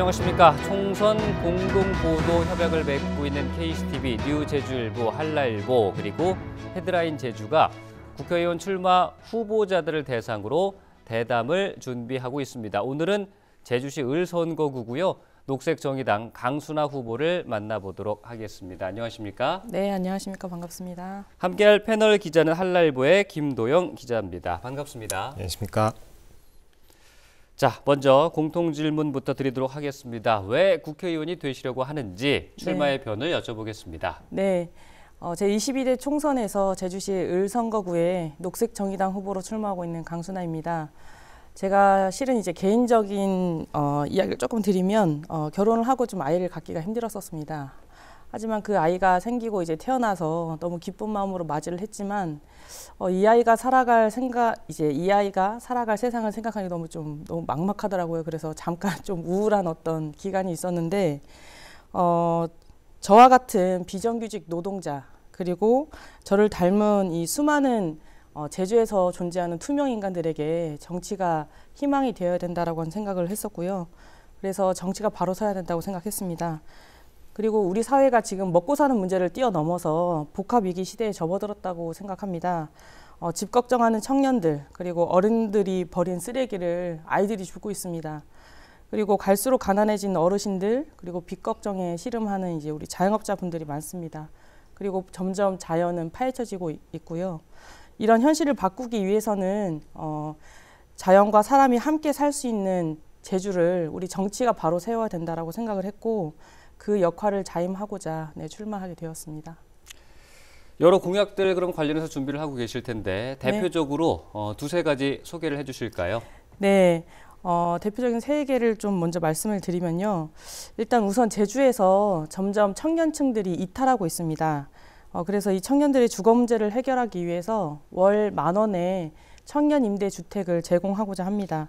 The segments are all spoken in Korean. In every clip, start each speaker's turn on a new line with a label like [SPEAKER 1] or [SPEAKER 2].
[SPEAKER 1] 안녕하십니까. 총선 공동보도 협약을 맺고 있는 KCTV, 뉴제주일보, 한라일보 그리고 헤드라인 제주가 국회의원 출마 후보자들을 대상으로 대담을 준비하고 있습니다. 오늘은 제주시 을선거구고요. 녹색정의당 강순아 후보를 만나보도록 하겠습니다. 안녕하십니까?
[SPEAKER 2] 네, 안녕하십니까? 반갑습니다.
[SPEAKER 1] 함께할 패널 기자는 한라일보의 김도영 기자입니다. 반갑습니다.
[SPEAKER 3] 안녕하십니까?
[SPEAKER 1] 자, 먼저 공통 질문부터 드리도록 하겠습니다. 왜 국회의원이 되시려고 하는지 출마의 네. 변을 여쭤보겠습니다.
[SPEAKER 2] 네. 어, 제21대 총선에서 제주시 을선거구에 녹색정의당 후보로 출마하고 있는 강순아입니다. 제가 실은 이제 개인적인 어, 이야기를 조금 드리면 어, 결혼을 하고 좀 아이를 갖기가 힘들었었습니다. 하지만 그 아이가 생기고 이제 태어나서 너무 기쁜 마음으로 맞이를 했지만 어, 이 아이가 살아갈 생각 이제 이 아이가 살아갈 세상을 생각하기 너무 좀 너무 막막하더라고요. 그래서 잠깐 좀 우울한 어떤 기간이 있었는데 어, 저와 같은 비정규직 노동자 그리고 저를 닮은 이 수많은 어, 제주에서 존재하는 투명 인간들에게 정치가 희망이 되어야 된다라고 하는 생각을 했었고요. 그래서 정치가 바로 서야 된다고 생각했습니다. 그리고 우리 사회가 지금 먹고 사는 문제를 뛰어넘어서 복합위기 시대에 접어들었다고 생각합니다. 어, 집 걱정하는 청년들, 그리고 어른들이 버린 쓰레기를 아이들이 줍고 있습니다. 그리고 갈수록 가난해진 어르신들, 그리고 빚 걱정에 시름하는 이제 우리 자영업자분들이 많습니다. 그리고 점점 자연은 파헤쳐지고 있고요. 이런 현실을 바꾸기 위해서는 어, 자연과 사람이 함께 살 수 있는 제주를 우리 정치가 바로 세워야 된다고 생각을 했고 그 역할을 자임하고자 네, 출마하게 되었습니다.
[SPEAKER 1] 여러 공약들 그럼 관련해서 준비를 하고 계실 텐데 네. 대표적으로 네. 어, 두세 가지 소개를 해주실까요?
[SPEAKER 2] 네. 어, 대표적인 세 개를 좀 먼저 말씀을 드리면요. 일단 우선 제주에서 점점 청년층들이 이탈하고 있습니다. 어, 그래서 이 청년들의 주거 문제를 해결하기 위해서 월 만 원의 청년 임대 주택을 제공하고자 합니다.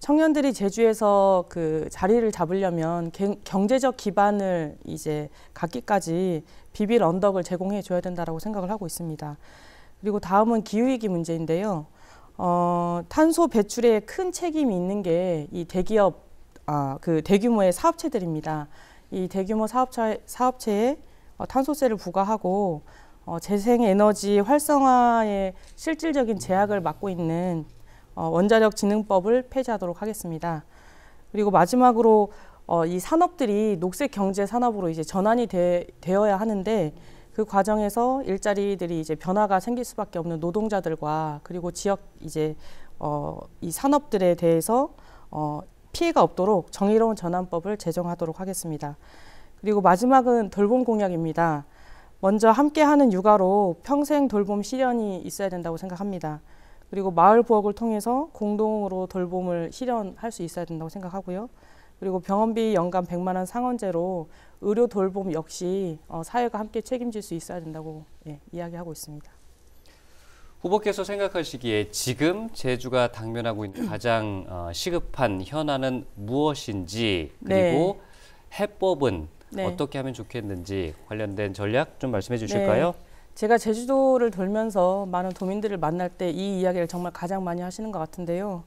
[SPEAKER 2] 청년들이 제주에서 그 자리를 잡으려면 경제적 기반을 이제 갖기까지 비빌 언덕을 제공해 줘야 된다라고 생각을 하고 있습니다. 그리고 다음은 기후위기 문제인데요. 어, 탄소 배출에 큰 책임이 있는 게 이 대기업, 아, 그 대규모의 사업체들입니다. 이 대규모 사업체, 사업체에 어, 탄소세를 부과하고 어, 재생에너지 활성화의 실질적인 제약을 막고 있는 어, 원자력 진흥법을 폐지하도록 하겠습니다. 그리고 마지막으로 어, 이 산업들이 녹색 경제 산업으로 이제 전환이 되, 어야 하는데 그 과정에서 일자리들이 이제 변화가 생길 수밖에 없는 노동자들과 그리고 지역 이제 어, 이 산업들에 대해서 어, 피해가 없도록 정의로운 전환법을 제정하도록 하겠습니다. 그리고 마지막은 돌봄 공약입니다. 먼저 함께하는 육아로 평생 돌봄 실현이 있어야 된다고 생각합니다. 그리고 마을 부엌을 통해서 공동으로 돌봄을 실현할 수 있어야 된다고 생각하고요. 그리고 병원비 연간 100만 원 상원제로 의료 돌봄 역시 어, 사회가 함께 책임질 수 있어야 된다고 예, 이야기하고 있습니다.
[SPEAKER 1] 후보께서 생각하시기에 지금 제주가 당면하고 있는 가장 어, 시급한 현안은 무엇인지 그리고 네. 해법은 네. 어떻게 하면 좋겠는지 관련된 전략 좀 말씀해 주실까요?
[SPEAKER 2] 네. 제가 제주도를 돌면서 많은 도민들을 만날 때 이 이야기를 정말 가장 많이 하시는 것 같은데요.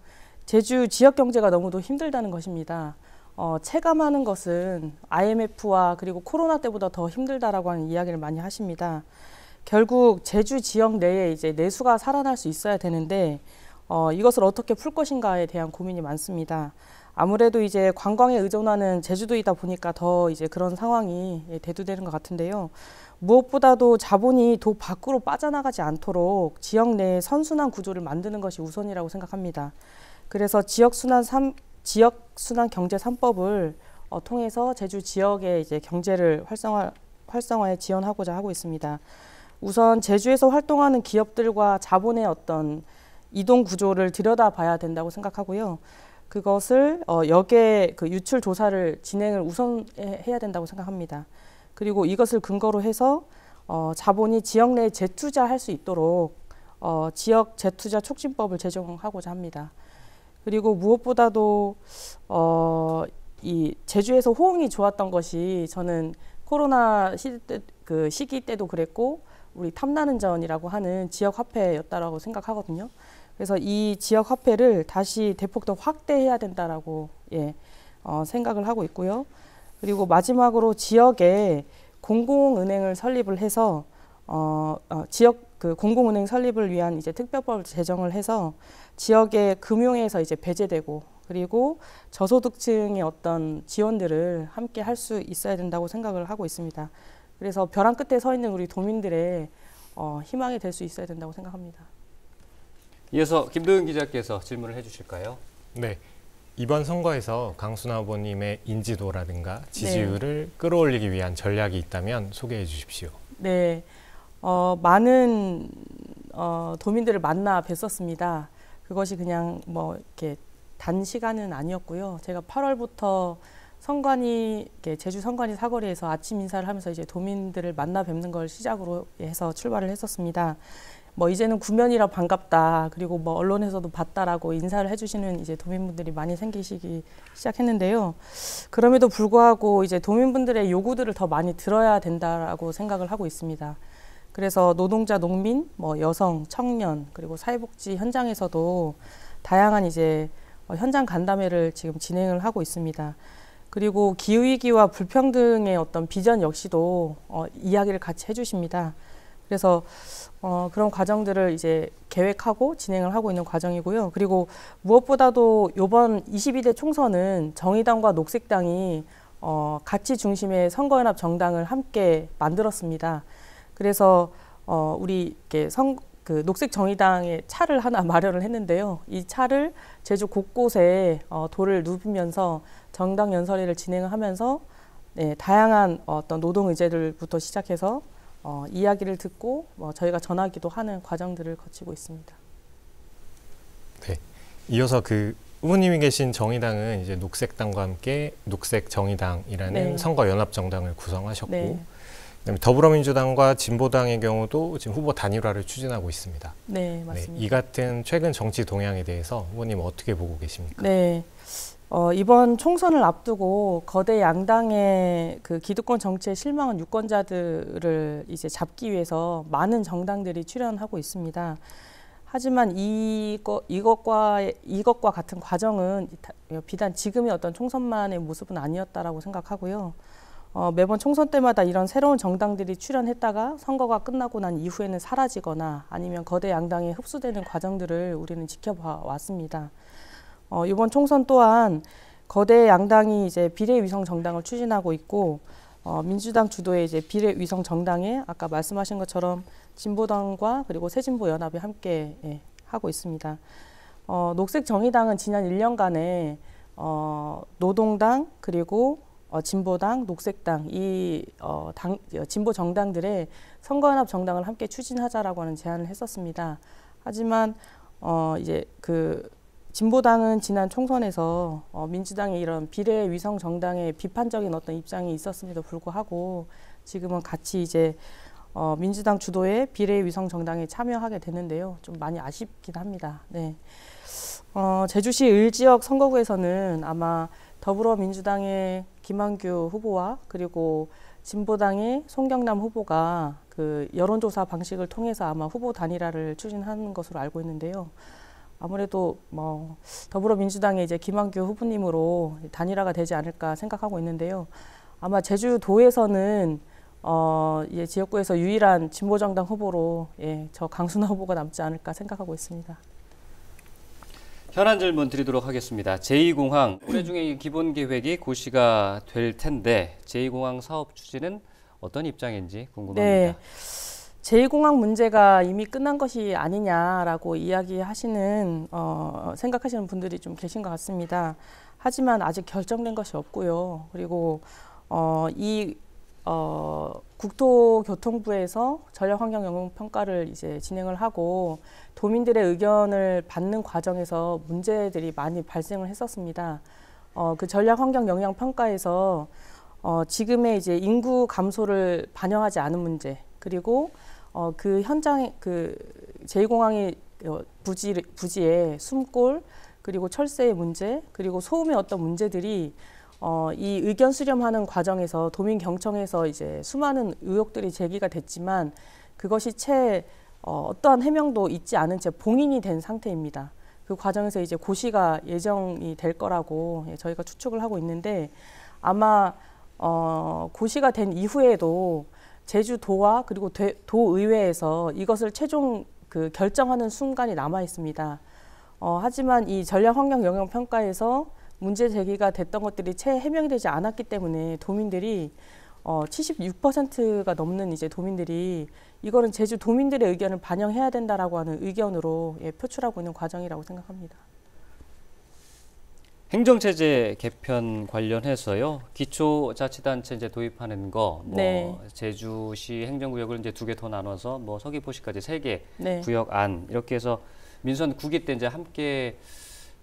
[SPEAKER 2] 제주 지역 경제가 너무도 힘들다는 것입니다. 어, 체감하는 것은 IMF와 그리고 코로나 때보다 더 힘들다라고 하는 이야기를 많이 하십니다. 결국 제주 지역 내에 이제 내수가 살아날 수 있어야 되는데 어, 이것을 어떻게 풀 것인가에 대한 고민이 많습니다. 아무래도 이제 관광에 의존하는 제주도이다 보니까 더 이제 그런 상황이 대두되는 것 같은데요. 무엇보다도 자본이 도 밖으로 빠져나가지 않도록 지역 내에 선순환 구조를 만드는 것이 우선이라고 생각합니다. 그래서 지역 순환 삼 지역 순환 경제 3법을 어, 통해서 제주 지역의 이제 경제를 활성화 활성화에 지원하고자 하고 있습니다. 우선 제주에서 활동하는 기업들과 자본의 어떤 이동 구조를 들여다봐야 된다고 생각하고요. 그것을 어, 역의 그 유출 조사를 진행을 우선 해야 된다고 생각합니다. 그리고 이것을 근거로 해서 어, 자본이 지역 내에 재투자할 수 있도록 어, 지역 재투자 촉진법을 제정하고자 합니다. 그리고 무엇보다도 어, 이 제주에서 호응이 좋았던 것이 저는 코로나 시대, 그 시기 때도 그랬고 우리 탐나는 자원이라고 하는 지역 화폐였다라고 생각하거든요. 그래서 이 지역 화폐를 다시 대폭 더 확대해야 된다라고 예, 어, 생각을 하고 있고요. 그리고 마지막으로 지역에 공공은행을 설립을 해서 어, 어, 지역 그 공공은행 설립을 위한 이제 특별법을 제정을 해서 지역의 금융에서 이제 배제되고 그리고 저소득층의 어떤 지원들을 함께 할 수 있어야 된다고 생각을 하고 있습니다. 그래서 벼랑 끝에 서 있는 우리 도민들의 어, 희망이 될 수 있어야 된다고 생각합니다.
[SPEAKER 1] 이어서 김도윤 기자께서 질문을 해주실까요?
[SPEAKER 3] 네. 이번 선거에서 강순아 후보님의 인지도라든가 네. 지지율을 네. 끌어올리기 위한 전략이 있다면 소개해 주십시오.
[SPEAKER 2] 네, 어, 많은 어, 도민들을 만나 뵀었습니다. 그것이 그냥 뭐 이렇게 단시간은 아니었고요. 제가 8월부터 선관위 제주 선관위 사거리에서 아침 인사를 하면서 이제 도민들을 만나 뵙는 걸 시작으로 해서 출발을 했었습니다. 뭐 이제는 구면이라 반갑다 그리고 뭐 언론에서도 봤다라고 인사를 해주시는 이제 도민분들이 많이 생기시기 시작했는데요. 그럼에도 불구하고 이제 도민분들의 요구들을 더 많이 들어야 된다라고 생각을 하고 있습니다. 그래서 노동자, 농민, 뭐 여성, 청년 그리고 사회복지 현장에서도 다양한 이제 어 현장 간담회를 지금 진행을 하고 있습니다. 그리고 기후위기와 불평등의 어떤 비전 역시도 어, 이야기를 같이 해주십니다. 그래서 어, 그런 과정들을 이제 계획하고 진행을 하고 있는 과정이고요. 그리고 무엇보다도 이번 22대 총선은 정의당과 녹색당이 어, 가치 중심의 선거연합 정당을 함께 만들었습니다. 그래서 어, 우리 이렇게 선, 그 녹색 정의당의 차를 하나 마련을 했는데요. 이 차를 제주 곳곳에 어, 돌을 누비면서 정당 연설회를 진행하면서 네, 다양한 어떤 노동 의제들부터 시작해서 어, 이야기를 듣고 뭐 저희가 전하기도 하는 과정들을 거치고 있습니다.
[SPEAKER 3] 네, 이어서 그 의원님이 계신 정의당은 이제 녹색당과 함께 녹색 정의당이라는 네. 선거 연합 정당을 구성하셨고 네. 더불어민주당과 진보당의 경우도 지금 후보 단일화를 추진하고 있습니다.
[SPEAKER 2] 네, 맞습니다. 네, 이
[SPEAKER 3] 같은 최근 정치 동향에 대해서 후보님 어떻게 보고 계십니까?
[SPEAKER 2] 네, 어, 이번 총선을 앞두고 거대 양당의 그 기득권 정치에 실망한 유권자들을 이제 잡기 위해서 많은 정당들이 출연하고 있습니다. 하지만 이거, 이것과 이것과 같은 과정은 어, 비단 지금의 어떤 총선만의 모습은 아니었다라고 생각하고요. 어, 매번 총선 때마다 이런 새로운 정당들이 출연했다가 선거가 끝나고 난 이후에는 사라지거나 아니면 거대 양당에 흡수되는 과정들을 우리는 지켜봐 왔습니다. 어, 이번 총선 또한 거대 양당이 이제 비례위성 정당을 추진하고 있고 어, 민주당 주도의 이제 비례위성 정당에 아까 말씀하신 것처럼 진보당과 그리고 새진보연합이 함께 예, 하고 있습니다. 어, 녹색정의당은 지난 1년간에 어, 노동당 그리고 어, 진보당, 녹색당 이 어, 당, 어, 진보 정당들의 선거연합 정당을 함께 추진하자라고 하는 제안을 했었습니다. 하지만 어, 이제 그 진보당은 지난 총선에서 어, 민주당의 이런 비례 위성 정당의 비판적인 어떤 입장이 있었음에도 불구하고 지금은 같이 이제 어, 민주당 주도의 비례 위성 정당에 참여하게 되는데요. 좀 많이 아쉽긴 합니다. 네. 어, 제주시 을 지역 선거구에서는 아마 더불어민주당의 김한규 후보와 그리고 진보당의 송경남 후보가 그 여론조사 방식을 통해서 아마 후보 단일화를 추진하는 것으로 알고 있는데요. 아무래도 뭐 더불어민주당의 이제 김한규 후보님으로 단일화가 되지 않을까 생각하고 있는데요. 아마 제주도에서는 어, 예, 지역구에서 유일한 진보정당 후보로 예, 저 강순화 후보가 남지 않을까 생각하고 있습니다.
[SPEAKER 1] 현안 질문 드리도록 하겠습니다. 제2공항 올해 중에 기본 계획이 고시가 될 텐데 제2공항 사업 추진은 어떤 입장인지
[SPEAKER 2] 궁금합니다. 네. 제2공항 문제가 이미 끝난 것이 아니냐라고 이야기하시는 어, 생각하시는 분들이 좀 계신 것 같습니다. 하지만 아직 결정된 것이 없고요. 그리고 어, 이 어, 국토교통부에서 전략환경영향평가를 이제 진행을 하고 도민들의 의견을 받는 과정에서 문제들이 많이 발생을 했었습니다. 어, 그 전략환경영향평가에서 어, 지금의 이제 인구 감소를 반영하지 않은 문제 그리고 어, 그 현장에 그 제2공항의 어, 부지, 부지의 숨골 그리고 철새의 문제 그리고 소음의 어떤 문제들이 어, 이 의견 수렴하는 과정에서 도민 경청에서 이제 수많은 의혹들이 제기가 됐지만 그것이 채 어, 어떠한 해명도 있지 않은 채 봉인이 된 상태입니다. 그 과정에서 이제 고시가 예정이 될 거라고 예, 저희가 추측을 하고 있는데 아마 어, 고시가 된 이후에도 제주도와 그리고 대, 도의회에서 이것을 최종 그 결정하는 순간이 남아 있습니다. 어, 하지만 이 전략 환경 영향 평가에서 문제 제기가 됐던 것들이 채 해명이 되지 않았기 때문에 도민들이 어, 76%가 넘는 이제 도민들이 이거는 제주 도민들의 의견을 반영해야 된다라고 하는 의견으로 예, 표출하고 있는 과정이라고 생각합니다.
[SPEAKER 1] 행정체제 개편 관련해서요. 기초자치단체 이제 도입하는 거, 뭐 네. 제주시 행정구역을 이제 두 개 더 나눠서 뭐 서귀포시까지 세개 네. 구역 안 이렇게 해서 민선 국기때 이제 함께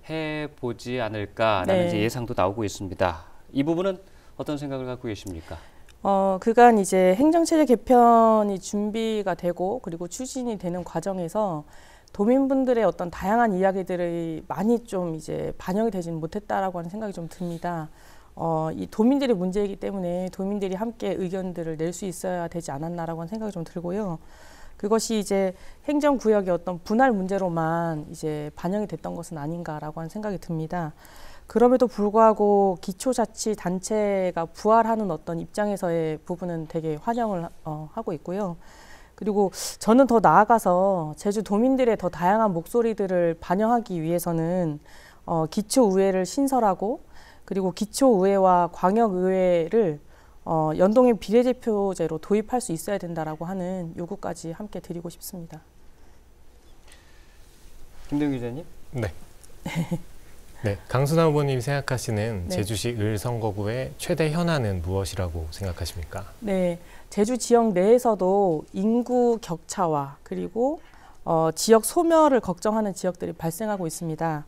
[SPEAKER 1] 해 보지 않을까라는 네. 예상도 나오고 있습니다. 이 부분은 어떤 생각을 갖고 계십니까?
[SPEAKER 2] 어, 그간 이제 행정체제 개편이 준비가 되고 그리고 추진이 되는 과정에서 도민분들의 어떤 다양한 이야기들이 많이 좀 이제 반영이 되지는 못했다라고 하는 생각이 좀 듭니다. 어, 이 도민들의 문제이기 때문에 도민들이 함께 의견들을 낼 수 있어야 되지 않았나라고 하는 생각이 좀 들고요. 그것이 이제 행정구역의 어떤 분할 문제로만 이제 반영이 됐던 것은 아닌가라고 하는 생각이 듭니다. 그럼에도 불구하고 기초자치 단체가 부활하는 어떤 입장에서의 부분은 되게 환영을 어, 하고 있고요. 그리고 저는 더 나아가서 제주 도민들의 더 다양한 목소리들을 반영하기 위해서는 어, 기초의회를 신설하고 그리고 기초의회와 광역의회를 어, 연동의 비례대표제로 도입할 수 있어야 된다라고 하는 요구까지 함께 드리고 싶습니다. 김대 기자님.
[SPEAKER 3] 네. 네, 강순아 후보님 생각하시는 네. 제주시 을 선거구의 최대 현안은 무엇이라고 생각하십니까?
[SPEAKER 2] 네, 제주 지역 내에서도 인구 격차와 그리고 어, 지역 소멸을 걱정하는 지역들이 발생하고 있습니다.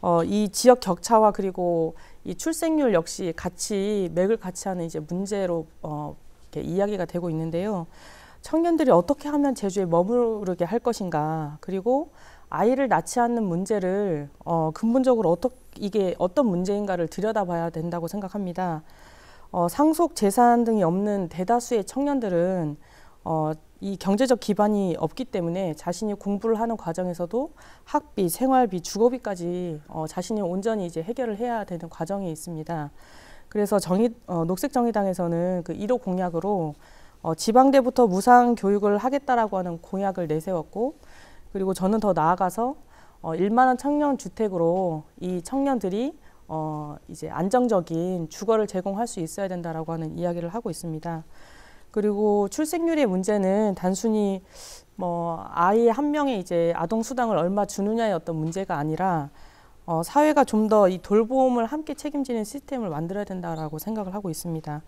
[SPEAKER 2] 어, 이 지역 격차와 그리고 이 출생률 역시 같이 맥을 같이 하는 이제 문제로 어, 이렇게 이야기가 되고 있는데요. 청년들이 어떻게 하면 제주에 머무르게 할 것인가 그리고 아이를 낳지 않는 문제를 어, 근본적으로 어떻게 이게 어떤 문제인가를 들여다봐야 된다고 생각합니다. 어, 상속 재산 등이 없는 대다수의 청년들은 어, 이 경제적 기반이 없기 때문에 자신이 공부를 하는 과정에서도 학비, 생활비, 주거비까지 어, 자신이 온전히 이제 해결을 해야 되는 과정이 있습니다. 그래서 정의, 어, 녹색정의당에서는 그 1호 공약으로 어, 지방대부터 무상 교육을 하겠다라고 하는 공약을 내세웠고 그리고 저는 더 나아가서 어, 1만 원 청년 주택으로 이 청년들이 어, 이제 안정적인 주거를 제공할 수 있어야 된다라고 하는 이야기를 하고 있습니다. 그리고 출생률의 문제는 단순히 뭐 아이 한 명에 이제 아동 수당을 얼마 주느냐의 어떤 문제가 아니라 어, 사회가 좀 더 이 돌봄을 함께 책임지는 시스템을 만들어야 된다라고 생각을 하고 있습니다.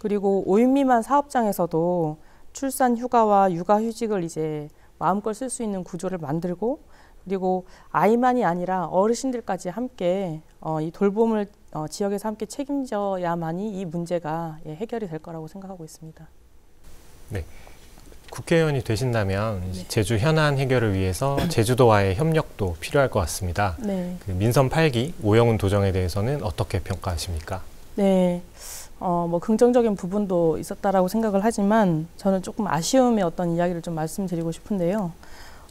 [SPEAKER 2] 그리고 오인 미만 사업장에서도 출산 휴가와 육아 휴직을 이제 마음껏 쓸 수 있는 구조를 만들고 그리고 아이만이 아니라 어르신들까지 함께 어, 이 돌봄을 어, 지역에서 함께 책임져야만이 이 문제가 예, 해결이 될 거라고 생각하고 있습니다.
[SPEAKER 3] 네. 국회의원이 되신다면 네. 제주 현안 해결을 위해서 제주도와의 협력도 필요할 것 같습니다. 네. 그 민선 8기 오영훈 도정에 대해서는 어떻게 평가하십니까?
[SPEAKER 2] 네. 어, 뭐 긍정적인 부분도 있었다라고 생각을 하지만 저는 조금 아쉬움의 어떤 이야기를 좀 말씀드리고 싶은데요.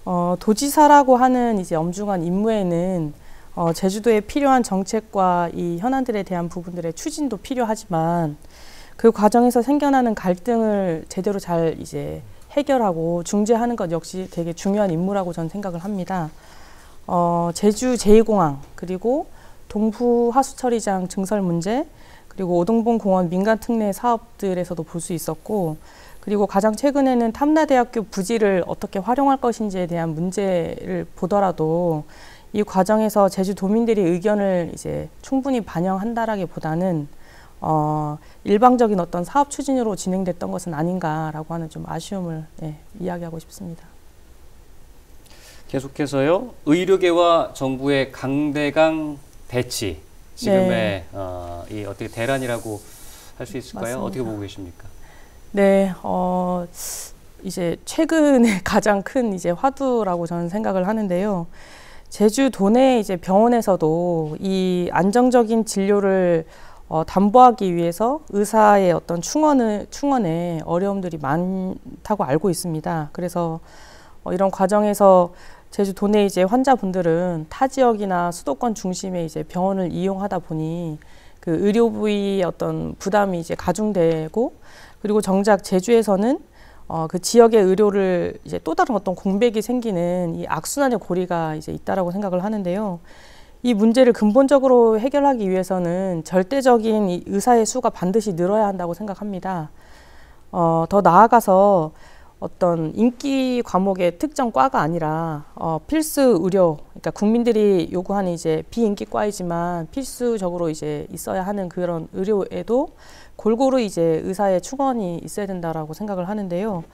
[SPEAKER 2] 어, 도지사라고 하는 이제 엄중한 임무에는 어, 제주도에 필요한 정책과 이 현안들에 대한 부분들의 추진도 필요하지만 그 과정에서 생겨나는 갈등을 제대로 잘 이제 해결하고 중재하는 것 역시 되게 중요한 임무라고 저는 생각을 합니다. 어, 제주 제2공항 그리고 동부 하수처리장 증설 문제 그리고 오동봉 공원 민간 특례 사업들에서도 볼 수 있었고 그리고 가장 최근에는 탐나대학교 부지를 어떻게 활용할 것인지에 대한 문제를 보더라도 이 과정에서 제주도민들이 의견을 이제 충분히 반영한다라기보다는 어, 일방적인 어떤 사업 추진으로 진행됐던 것은 아닌가라고 하는 좀 아쉬움을 예, 이야기하고 싶습니다.
[SPEAKER 1] 계속해서요. 의료계와 정부의 강대강 대치
[SPEAKER 2] 지금의 네.
[SPEAKER 1] 어, 이 어떻게 대란이라고 할 수 있을까요? 맞습니다. 어떻게 보고 계십니까?
[SPEAKER 2] 네, 어, 이제 최근에 가장 큰 이제 화두라고 저는 생각을 하는데요. 제주 도내 이제 병원에서도 이 안정적인 진료를 어, 담보하기 위해서 의사의 어떤 충원을, 충원에 어려움들이 많다고 알고 있습니다. 그래서 어, 이런 과정에서 제주 도내 이제 환자분들은 타 지역이나 수도권 중심의 이제 병원을 이용하다 보니 그 의료부의 어떤 부담이 이제 가중되고 그리고 정작 제주에서는 어, 그 지역의 의료를 이제 또 다른 어떤 공백이 생기는 이 악순환의 고리가 이제 있다라고 생각을 하는데요. 이 문제를 근본적으로 해결하기 위해서는 절대적인 이 의사의 수가 반드시 늘어야 한다고 생각합니다. 어, 더 나아가서 어떤 인기 과목의 특정 과가 아니라 어, 필수 의료 그러니까 국민들이 요구하는 이제 비인기과이지만 필수적으로 이제 있어야 하는 그런 의료에도 골고루 이제 의사의 충원이 있어야 된다라고 생각을 하는데요.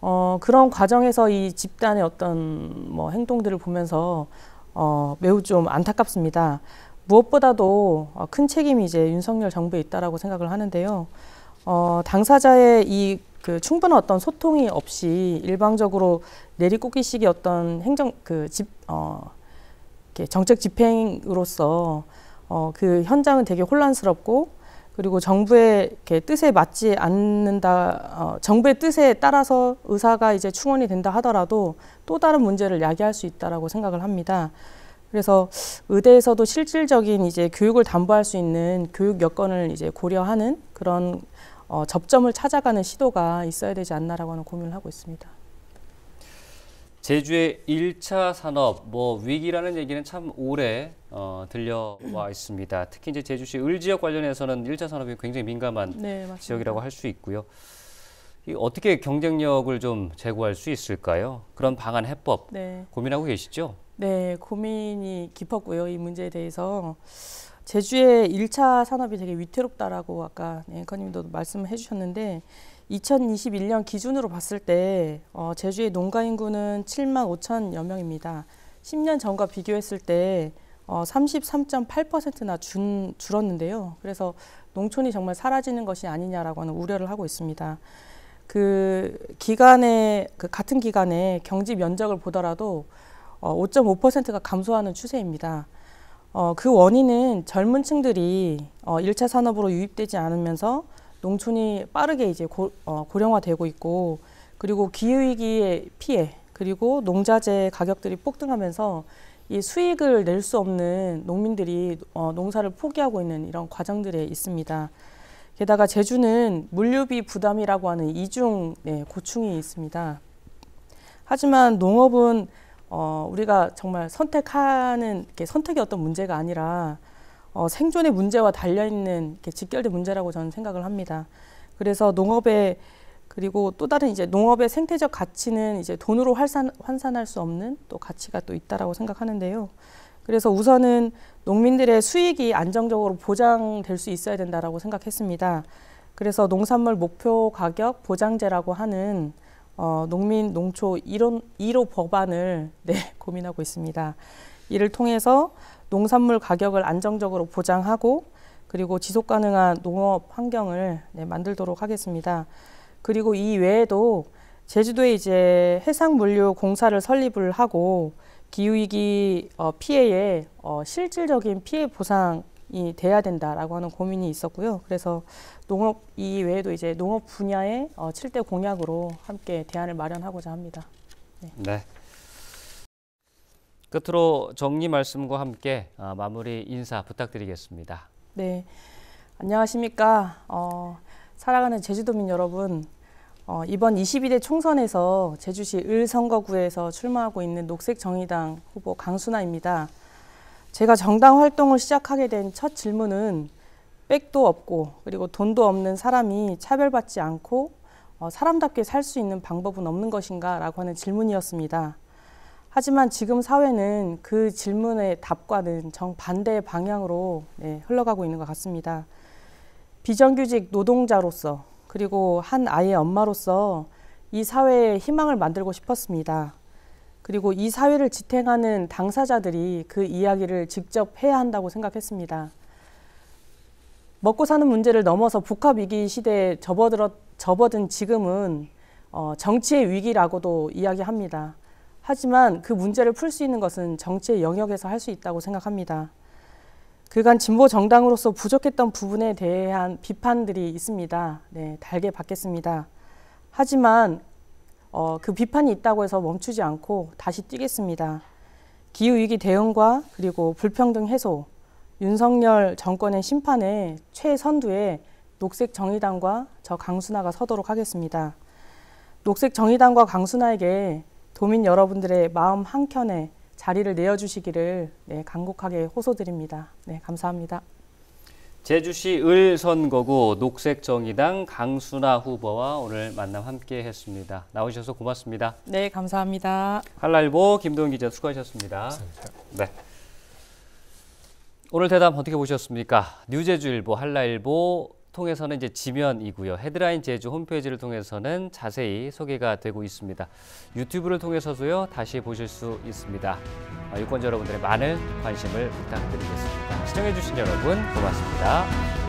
[SPEAKER 2] 어, 그런 과정에서 이 집단의 어떤 뭐 행동들을 보면서 어, 매우 좀 안타깝습니다. 무엇보다도 어, 큰 책임이 이제 윤석열 정부에 있다라고 생각을 하는데요. 어, 당사자의 이그 충분한 어떤 소통이 없이 일방적으로 내리꽂기식의 어떤 행정 그 집 어, 이렇게 정책 집행으로서 어, 그 현장은 되게 혼란스럽고 그리고 정부의 이렇게 뜻에 맞지 않는다 어, 정부의 뜻에 따라서 의사가 이제 충원이 된다 하더라도 또 다른 문제를 야기할 수 있다라고 생각을 합니다. 그래서 의대에서도 실질적인 이제 교육을 담보할 수 있는 교육 여건을 이제 고려하는 그런 어, 접점을 찾아가는 시도가 있어야 되지 않나라고 하는 고민을 하고 있습니다.
[SPEAKER 1] 제주의 1차 산업 뭐 위기라는 얘기는 참 오래 어, 들려와 있습니다. 특히 이제 제주시 을 지역 관련해서는 1차 산업이 굉장히 민감한 네, 지역이라고 할 수 있고요. 이 어떻게 경쟁력을 좀 제고할 수 있을까요? 그런 방안 해법 네. 고민하고 계시죠?
[SPEAKER 2] 네, 고민이 깊었고요. 이 문제에 대해서 제주의 1차 산업이 되게 위태롭다라고 아까 앵커님도 말씀해 을 주셨는데 2021년 기준으로 봤을 때 어, 제주의 농가 인구는 7만 5천여 명입니다. 10년 전과 비교했을 때 어, 33.8%나 줄었는데요. 그래서 농촌이 정말 사라지는 것이 아니냐라고 하는 우려를 하고 있습니다. 그 기간에 그 같은 기간에 경지 면적을 보더라도 어, 5.5%가 감소하는 추세입니다. 어, 그 원인은 젊은 층들이 어, 1차 산업으로 유입되지 않으면서 농촌이 빠르게 이제 고, 어, 고령화되고 있고 그리고 기후위기의 피해 그리고 농자재 가격들이 폭등하면서 이 수익을 낼 수 없는 농민들이 어, 농사를 포기하고 있는 이런 과정들에 있습니다. 게다가 제주는 물류비 부담이라고 하는 이중 네, 고충이 있습니다. 하지만 농업은 어, 우리가 정말 선택하는 이렇게 선택이 어떤 문제가 아니라 어, 생존의 문제와 달려 있는 직결된 문제라고 저는 생각을 합니다. 그래서 농업의 그리고 또 다른 이제 농업의 생태적 가치는 이제 돈으로 환산, 환산할 수 없는 또 가치가 또 있다라고 생각하는데요. 그래서 우선은 농민들의 수익이 안정적으로 보장될 수 있어야 된다라고 생각했습니다. 그래서 농산물 목표 가격 보장제라고 하는 어, 농민 농초 이호 1호 법안을 네, 고민하고 있습니다. 이를 통해서 농산물 가격을 안정적으로 보장하고 그리고 지속 가능한 농업 환경을 네, 만들도록 하겠습니다. 그리고 이 외에도 제주도에 이제 해상 물류 공사를 설립을 하고 기후 위기 어, 피해에 어, 실질적인 피해 보상 이 돼야 된다라고 하는 고민이 있었고요. 그래서 농업 이 외에도 이제 농업 분야의 어, 7대 공약으로 함께 대안을 마련하고자 합니다.
[SPEAKER 1] 네. 네. 끝으로 정리 말씀과 함께 어, 마무리 인사 부탁드리겠습니다.
[SPEAKER 2] 네. 안녕하십니까. 어, 살아가는 제주도민 여러분. 어, 이번 22대 총선에서 제주시 을 선거구에서 출마하고 있는 녹색정의당 후보 강순아입니다. 제가 정당 활동을 시작하게 된 첫 질문은 백도 없고 그리고 돈도 없는 사람이 차별받지 않고 어, 사람답게 살 수 있는 방법은 없는 것인가 라고 하는 질문이었습니다. 하지만 지금 사회는 그 질문의 답과는 정반대의 방향으로 네, 흘러가고 있는 것 같습니다. 비정규직 노동자로서 그리고 한 아이의 엄마로서 이 사회에 희망을 만들고 싶었습니다. 그리고 이 사회를 지탱하는 당사자들이 그 이야기를 직접 해야 한다고 생각했습니다. 먹고 사는 문제를 넘어서 북한 위기 시대에 접어들어, 접어든 지금은 어, 정치의 위기라고도 이야기합니다. 하지만 그 문제를 풀 수 있는 것은 정치의 영역에서 할 수 있다고 생각합니다. 그간 진보 정당으로서 부족했던 부분에 대한 비판들이 있습니다. 네, 달게 받겠습니다. 하지만 어, 그 비판이 있다고 해서 멈추지 않고 다시 뛰겠습니다. 기후위기 대응과 그리고 불평등 해소, 윤석열 정권의 심판에 최선두에 녹색 정의당과 저 강순아가 서도록 하겠습니다. 녹색 정의당과 강순아에게 도민 여러분들의 마음 한켠에 자리를 내어주시기를 네, 간곡하게 호소드립니다. 네, 감사합니다.
[SPEAKER 1] 제주시 을 선거구 녹색정의당 강순아 후보와 오늘 만남 함께 했습니다. 나오셔서 고맙습니다.
[SPEAKER 2] 네, 감사합니다.
[SPEAKER 1] 한라일보 김도 기자 수고하셨습니다. 감사합니다. 네. 오늘 대담 어떻게 보셨습니까? 뉴제주일보, 한라일보, 통해서는 이제 지면이고요. 헤드라인 제주 홈페이지를 통해서는 자세히 소개가 되고 있습니다. 유튜브를 통해서도요. 다시 보실 수 있습니다. 아, 유권자 여러분들의 많은 관심을 부탁드리겠습니다. 시청해주신 여러분 고맙습니다.